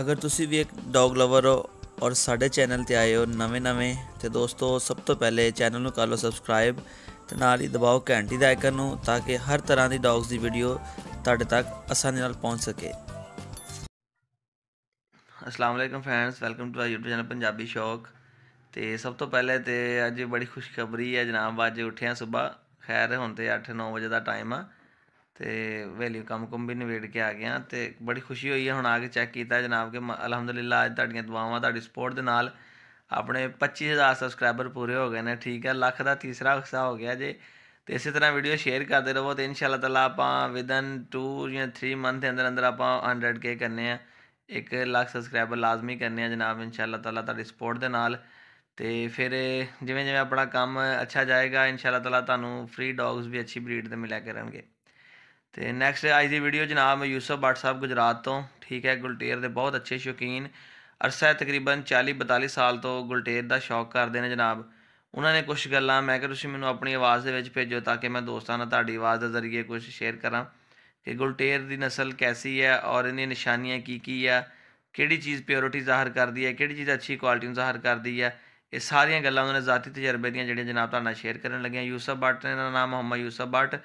ਅਗਰ ਤੁਸੀਂ ਵੀ ਇੱਕ ਡੌਗ ਲਵਰ ਹੋ ਔਰ ਸਾਡੇ ਚੈਨਲ ਤੇ ਆਏ ਹੋ ਨਵੇਂ-ਨਵੇਂ ਤੇ ਦੋਸਤੋ ਸਭ ਤੋਂ ਪਹਿਲੇ ਚੈਨਲ ਨੂੰ ਕਰ ਲਓ ਸਬਸਕ੍ਰਾਈਬ ਤੇ ਨਾਲ ਹੀ ਦਬਾਓ ਘੰਟੀ ਦਾ ਆਈਕਨ ਨੂੰ ਤਾਂ ਕਿ ਹਰ ਤਰ੍ਹਾਂ ਦੀ ਡੌਗਸ ਦੀ ਵੀਡੀਓ ਤੁਹਾਡੇ ਤੱਕ ਆਸਾਨੀ ਨਾਲ ਪਹੁੰਚ ਸਕੇ ਅਸਲਾਮ ਅਲੈਕਮ friends welcome to our YouTube channel Punjabi ਸ਼ੌਕ ਤੇ ਸਭ ਤੋਂ ਪਹਿਲੇ ਤੇ ਅੱਜ ਬੜੀ ਖੁਸ਼ਖਬਰੀ ਹੈ ਜਨਾਬ ਅੱਜ ਉੱਠਿਆ ਸਵੇਰ ਖੈਰ ਹੁਣ ਤੇ 8-9 ਵਜੇ ਦਾ ਟਾਈਮ ਆ ਤੇ ਵੈਲਿਊ ਕੰਮ ਕੰਮ ਵੀ ਨਿਵੇੜ ਕੇ ਆ ਗਿਆ ਤੇ ਬੜੀ ਖੁਸ਼ੀ ਹੋਈ ਹੈ ਹੁਣ ਆ ਕੇ ਚੈੱਕ ਕੀਤਾ ਜਨਾਬ ਕਿ ਅਲਹਮਦੁਲਿਲਾ ਅੱਜ ਤੁਹਾਡੀਆਂ ਦੁਆਵਾਂ ਤੁਹਾਡੀ ਸਪੋਰਟ ਦੇ ਨਾਲ ਆਪਣੇ 25000 ਸਬਸਕ੍ਰਾਈਬਰ ਪੂਰੇ ਹੋ ਗਏ ਨੇ ਠੀਕ ਹੈ ਲੱਖ ਦਾ ਤੀਸਰਾ ਹਿੱਸਾ ਹੋ ਗਿਆ ਜੇ ਤੇ ਇਸੇ ਤਰ੍ਹਾਂ ਵੀਡੀਓ ਸ਼ੇਅਰ ਕਰਦੇ ਰਹੋ ਤੇ ਇਨਸ਼ਾ ਅੱਲਾਹ ਤਾਲਾ ਆਪਾਂ ਵਿਦਨ 2 ਜਾਂ 3 ਮੰਥ ਦੇ ਅੰਦਰ ਅੰਦਰ ਆਪਾਂ 100k ਕਰਨੇ ਆ ਇੱਕ ਲੱਖ ਸਬਸਕ੍ਰਾਈਬਰ ਲਾਜ਼ਮੀ ਕਰਨੇ ਆ ਜਨਾਬ ਇਨਸ਼ਾ ਅੱਲਾਹ ਤਾਲਾ ਤੁਹਾਡੀ ਸਪੋਰਟ ਦੇ ਨਾਲ ਤੇ ਫਿਰ ਜਿਵੇਂ ਜਿਵੇਂ ਆਪਣਾ ਕੰਮ ਅੱਛਾ ਜਾਏਗਾ ਅੱਲਾਹ ਤਾਲਾ ਤੁਹਾਨੂੰ ਫ੍ਰੀ ਡੌਗਸ ਵੀ ਅੱਛੀ ਬਰੀਡ ਦੇ ਮਿਲਿਆ ਕਰਨਗੇ ਤੇ ਨੈਕਸਟ ਅੱਜ ਦੀ ਵੀਡੀਓ ਜਨਾਬ ਯੂਸਫ ਬਾਟ ਸਾਹਿਬ ਗੁਜਰਾਤ ਤੋਂ ਠੀਕ ਹੈ ਗੁਲਟੇਰ ਦੇ ਬਹੁਤ ਅੱਛੇ ਸ਼ੌਕੀਨ ਅਰਸਾ ਤਕਰੀਬਨ 40 42 ਸਾਲ ਤੋਂ ਗੁਲਟੇਰ ਦਾ ਸ਼ੌਕ ਕਰਦੇ ਨੇ ਜਨਾਬ ਉਹਨਾਂ ਨੇ ਕੁਝ ਗੱਲਾਂ ਮੈਂ ਕਿ ਤੁਸੀਂ ਮੈਨੂੰ ਆਪਣੀ ਆਵਾਜ਼ ਦੇ ਵਿੱਚ ਭੇਜੋ ਤਾਂ ਕਿ ਮੈਂ ਦੋਸਤਾਂ ਨਾਲ ਤੁਹਾਡੀ ਆਵਾਜ਼ ਦੇ ਜ਼ਰੀਏ ਕੁਝ ਸ਼ੇਅਰ ਕਰਾਂ ਕਿ ਗੁਲਟੇਰ ਦੀ ਨਸਲ ਕੈਸੀ ਹੈ ਔਰ ਇਹਨੇ ਨਿਸ਼ਾਨੀਆਂ ਕੀ ਕੀ ਆ ਕਿਹੜੀ ਚੀਜ਼ ਪਿਓਰਿਟੀ ਜ਼ਾਹਰ ਕਰਦੀ ਹੈ ਕਿਹੜੀ ਚੀਜ਼ ਅੱਛੀ ਕੁਆਲਿਟੀ ਨੂੰ ਜ਼ਾਹਰ ਕਰਦੀ ਹੈ ਇਹ ਸਾਰੀਆਂ ਗੱਲਾਂ ਉਹਨਾਂ ਨੇ ਜ਼ਾਤੀ ਤਜਰਬੇ ਦੀਆਂ ਜਿਹੜੀਆਂ ਜਨਾਬ ਨਾਲ ਸ਼ੇਅਰ ਕਰਨ ਲੱਗੇ ਯੂਸਫ ਭੱਟ ਦਾ ਨਾਮ ਮੁਹੰਮਦ ਯੂਸਫ ਬਾਟ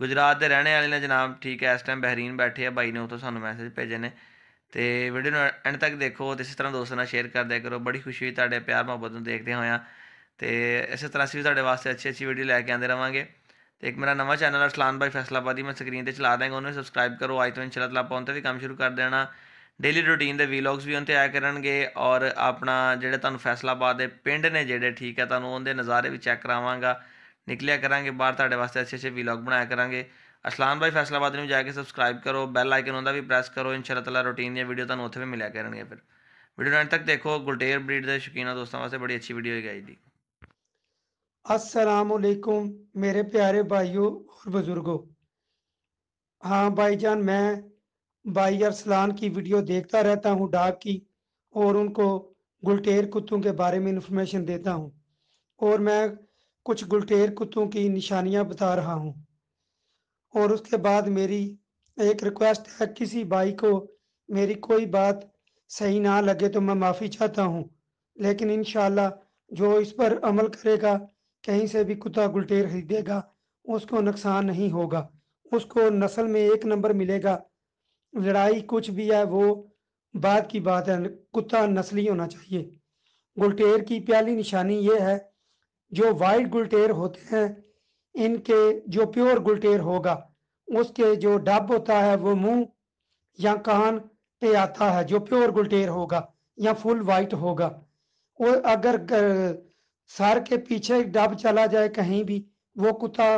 ਗੁਜਰਾਤ ਦੇ ਰਹਿਣੇ ਵਾਲੇ ਨੇ ਜਨਾਬ ਠੀਕ ਹੈ ਇਸ ਟਾਈਮ ਬਹਿਰੀਨ ਬੈਠੇ ਆ ਬਾਈ ਨੇ ਉਥੋਂ ਸਾਨੂੰ ਮੈਸੇਜ ਭੇਜੇ ਨੇ ਤੇ ਵੀਡੀਓ ਨੂੰ ਐਂਡ ਤੱਕ ਦੇਖੋ ਤੇ ਇਸੇ ਤਰ੍ਹਾਂ ਦੋਸਤਾਂ ਨਾਲ ਸ਼ੇਅਰ ਕਰਦੇ ਕਰੋ ਬੜੀ ਖੁਸ਼ੀ ਹੋਈ ਤੁਹਾਡੇ ਪਿਆਰ ਮੁਹੱਬਤ ਨੂੰ ਦੇਖਦੇ ਹੋਇਆ ਤੇ ਇਸੇ ਤਰ੍ਹਾਂ ਅਸੀਂ ਵੀ ਤੁਹਾਡੇ ਵਾਸਤੇ ਅੱਛੀ ਅੱਛੀ ਵੀਡੀਓ ਲੈ ਕੇ ਆਂਦੇ ਰਵਾਂਗੇ ਤੇ ਇੱਕ ਮੇਰਾ ਨਵਾਂ ਚੈਨਲ ਅਰਸਲਾਨ ਬਾਈ ਫੈਸਲਾਬਾਦੀ ਮੈਂ ਸਕਰੀਨ ਤੇ ਚਲਾ ਦਾਂਗਾ ਉਹਨੂੰ ਸਬਸਕ੍ਰਾਈਬ ਕਰੋ ਅੱਜ ਤੋਂ ਇਨਸ਼ਾਅੱਲਾ ਤਾਲਾ ਪਾਉਣ ਤੇ ਵੀ ਕੰਮ ਸ਼ੁਰੂ ਕਰ ਦੇਣਾ ਡੇਲੀ ਰੁਟੀਨ ਦੇ ਵੀਲੌਗਸ ਵੀ ਉਹਨਾਂ ਤੇ ਆਇਆ ਕਰਨਗੇ ਔਰ ਆਪਣਾ ਜਿਹੜੇ ਤੁਹਾਨੂੰ ਫੈਸਲਾਬਾਦ ਦੇ ਪਿੰਡ ਨੇ ਜਿਹੜੇ ਠੀਕ ਹੈ ਤੁਹਾਨੂੰ ਉਹਦੇ ਨਜ਼ਾਰੇ ਵੀ ਚੈੱਕ ਕਰਾਵਾਂਗਾ निकलिया करा बार ताे वास्ते अच्छे अच्छे वीलॉग बनाया करा असलाम भाई फैसलाबाद में जाकर सबसक्राइब करो बैल आइकन उनका भी प्रेस करो इन शाला तला रूटीन दीडियो तुम उत्तर भी मिले कर फिर वीडियो नाइट तक देखो गुलटेर ब्रीड के शौकीन दोस्तों वास्तव बड़ी अच्छी वीडियो है जी असलकुम मेरे प्यारे भाईओ और बुजुर्गो हाँ भाई जान मैं भाई अरसलान की वीडियो देखता रहता हूँ डाक की और उनको गुलटेर कुत्तों के बारे में इन्फॉर्मेशन देता हूँ और मैं कुछ गुलटेर कुत्तों की निशानियां बता रहा हूं और उसके बाद मेरी एक रिक्वेस्ट है किसी भाई को मेरी कोई बात सही ना लगे तो मैं माफ़ी चाहता हूं लेकिन इन जो इस पर अमल करेगा कहीं से भी कुत्ता गुलटेर खरीदेगा उसको नुकसान नहीं होगा उसको नस्ल में एक नंबर मिलेगा लड़ाई कुछ भी है वो बात की बात है कुत्ता नस्ली होना चाहिए गुलटेर की प्याली निशानी ये है जो वाइल्ड गुलटेर होते हैं इनके जो प्योर गुलटेर होगा उसके जो डब होता है वो मुंह या कान पे आता है जो प्योर गुलटेर होगा या फुल वाइट होगा और अगर सर के पीछे डब चला जाए कहीं भी वो कुत्ता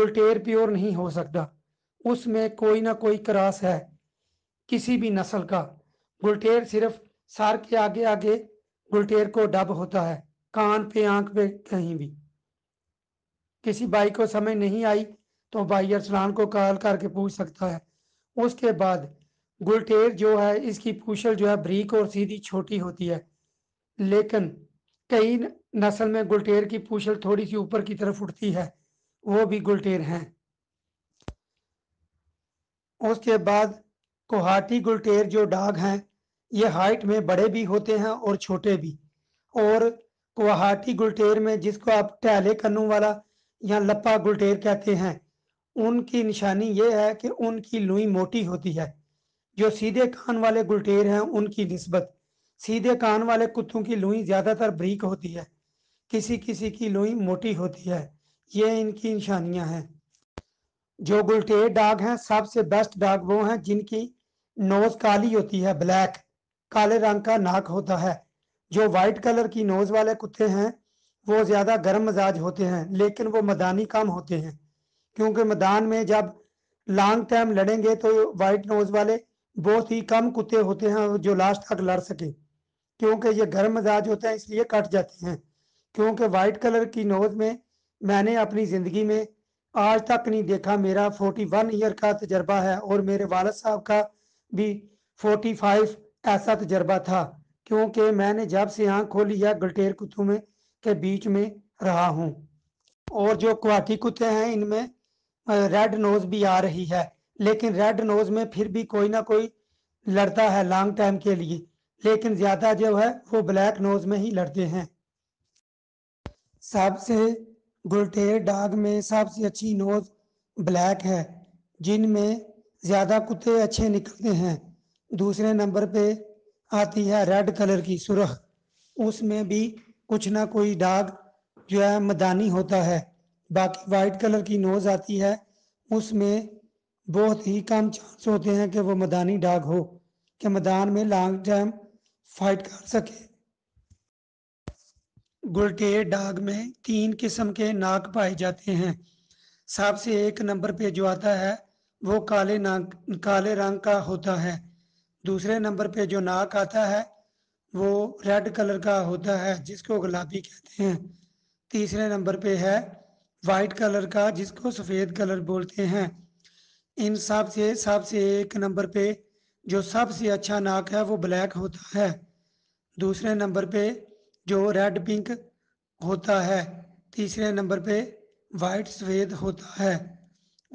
गुलटेर प्योर नहीं हो सकता उसमें कोई ना कोई क्रास है किसी भी नस्ल का गुलटेर सिर्फ सार के आगे आगे गुलटेर को डब होता है कान पे आंख पे कहीं भी किसी भाई को समय नहीं आई तो भाई अरसलान को कॉल करके पूछ सकता है उसके बाद गुलटेर जो है इसकी पूछल जो है ब्रीक और सीधी छोटी होती है लेकिन कई नस्ल में गुलटेर की पूछल थोड़ी सी ऊपर की तरफ उठती है वो भी गुलटेर हैं उसके बाद कोहाटी गुलटेर जो डाग हैं ये हाइट में बड़े भी होते हैं और छोटे भी और गुवाहाटी गुलटेर में जिसको आप टहले कन्नू वाला या लप्पा गुलटेर कहते हैं उनकी निशानी ये है कि उनकी लुई मोटी होती है जो सीधे कान वाले गुलटेर हैं उनकी नस्बत सीधे कान वाले कुत्तों की लुई ज़्यादातर ब्रीक होती है किसी किसी की लुई मोटी होती है ये इनकी निशानियां हैं जो गुलटेर डाग हैं सबसे बेस्ट डाग वो हैं जिनकी नोज काली होती है ब्लैक काले रंग का नाक होता है जो वाइट कलर की नोज वाले कुत्ते हैं वो ज़्यादा गर्म मजाज होते हैं लेकिन वो मैदानी कम होते हैं क्योंकि मैदान में जब लॉन्ग टाइम लड़ेंगे तो वाइट नोज वाले बहुत ही कम कुत्ते होते हैं जो लास्ट तक लड़ सके क्योंकि ये गर्म मजाज होते हैं इसलिए कट जाते हैं क्योंकि वाइट कलर की नोज में मैंने अपनी ज़िंदगी में आज तक नहीं देखा मेरा फोर्टी वन ईयर का तजर्बा है और मेरे वालद साहब का भी फोर्टी फाइव ऐसा तजर्बा था क्योंकि मैंने जब से आँख खोली या गलटेर कुत्तों में के बीच में रहा हूँ और जो क्वाटी कुत्ते हैं इनमें रेड नोज भी आ रही है लेकिन रेड नोज में फिर भी कोई ना कोई लड़ता है लॉन्ग टाइम के लिए लेकिन ज़्यादा जो है वो ब्लैक नोज में ही लड़ते हैं सबसे गुलटेर डाग में सबसे अच्छी नोज ब्लैक है जिनमें ज़्यादा कुत्ते अच्छे निकलते हैं दूसरे नंबर पे आती है रेड कलर की सुरख उसमें भी कुछ ना कोई दाग जो है मदानी होता है बाकी वाइट कलर की नोज आती है उसमें बहुत ही कम चांस होते हैं कि वो मदानी दाग हो कि मैदान में लॉन्ग टाइम फाइट कर सके गुलटे डाग में तीन किस्म के नाक पाए जाते हैं सबसे एक नंबर पे जो आता है वो काले नाक काले रंग का होता है दूसरे नंबर पे जो नाक आता है वो रेड कलर का होता है जिसको गुलाबी कहते हैं तीसरे नंबर पे है वाइट कलर का जिसको सफ़ेद कलर बोलते हैं इन सब से सबसे एक नंबर पे जो सबसे अच्छा नाक है वो ब्लैक होता है दूसरे नंबर पे जो रेड पिंक होता है तीसरे नंबर पे वाइट सफ़ेद होता है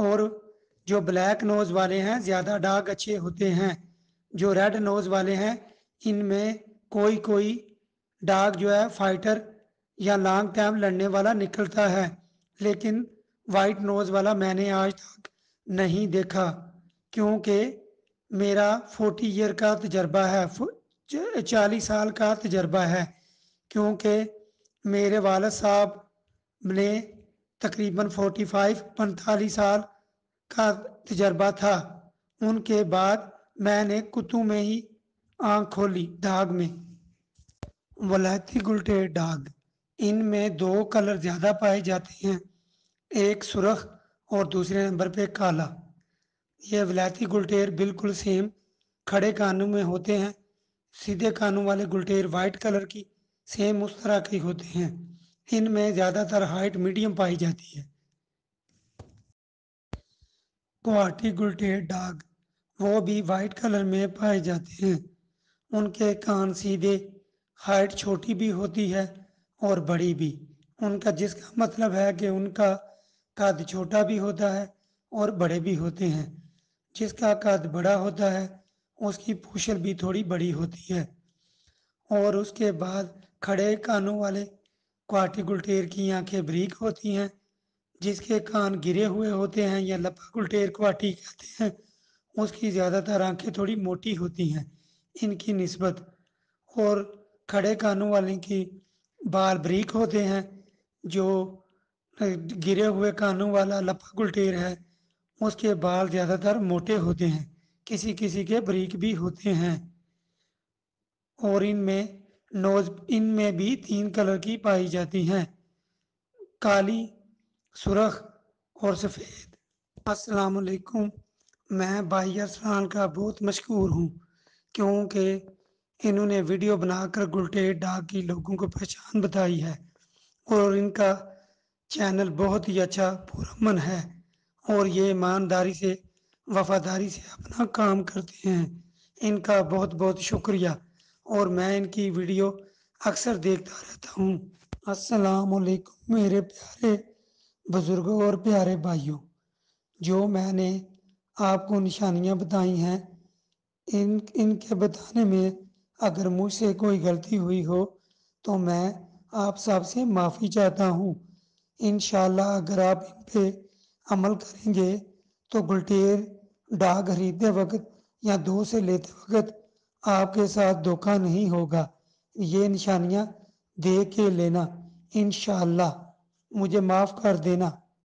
और जो ब्लैक नोज़ वाले हैं ज़्यादा डार्क अच्छे होते हैं जो रेड नोज वाले हैं इनमें कोई कोई डाग जो है फाइटर या लॉन्ग टाइम लड़ने वाला निकलता है लेकिन वाइट नोज वाला मैंने आज तक नहीं देखा क्योंकि मेरा फोर्टी ईयर का तजर्बा है चालीस साल का तजर्बा है क्योंकि मेरे वाल साहब ने तकरीबन फोर्टी फाइव पैंतालीस साल का तजर्बा था उनके बाद मैंने कुतु में ही आंख खोली दाग में वलायती गुलटे इन इनमें दो कलर ज़्यादा पाए जाते हैं एक सुरख और दूसरे नंबर पे काला ये वलायती गुलटेर बिल्कुल सेम खड़े कानों में होते हैं सीधे कानों वाले गुलटेर वाइट कलर की सेम उस तरह के होते हैं इनमें ज़्यादातर हाइट मीडियम पाई जाती है गुवाहाटी गुलटेर डाग वो भी वाइट कलर में पाए जाते हैं उनके कान सीधे हाइट छोटी भी होती है और बड़ी भी उनका जिसका मतलब है कि उनका कद छोटा भी होता है और बड़े भी होते हैं जिसका कद बड़ा होता है उसकी पूछल भी थोड़ी बड़ी होती है और उसके बाद खड़े कानों वाले गुलटेर की आंखें ब्रीक होती हैं जिसके कान गिरे हुए होते हैं या लपा गुलटेर क्वाटी कहते हैं उसकी ज़्यादातर आंखें थोड़ी मोटी होती हैं इनकी नस्बत और खड़े कानों वाले की बाल ब्रीक होते हैं जो गिरे हुए कानों वाला लपा गुलटेर है उसके बाल ज़्यादातर मोटे होते हैं किसी किसी के ब्रीक भी होते हैं और इनमें नोज इनमें भी तीन कलर की पाई जाती हैं काली सुरख और सफ़ेद अस्सलाम वालेकुम मैं भाई अरसलान का बहुत मशहूर हूँ क्योंकि इन्होंने वीडियो बनाकर गुलटे डाक की लोगों को पहचान बताई है और इनका चैनल बहुत ही अच्छा पुरमन है और ये ईमानदारी से वफादारी से अपना काम करते हैं इनका बहुत बहुत शुक्रिया और मैं इनकी वीडियो अक्सर देखता रहता हूँ असलकुम मेरे प्यारे बुज़ुर्गों और प्यारे भाइयों जो मैंने आपको निशानियाँ बताई हैं इन इनके बताने में अगर मुझसे कोई गलती हुई हो तो मैं आप सब से माफ़ी चाहता हूँ इन अगर आप इन पर अमल करेंगे तो गुलटेर डाक खरीदते वक्त या दो से लेते वक्त आपके साथ धोखा नहीं होगा ये निशानियाँ दे के लेना इन मुझे माफ़ कर देना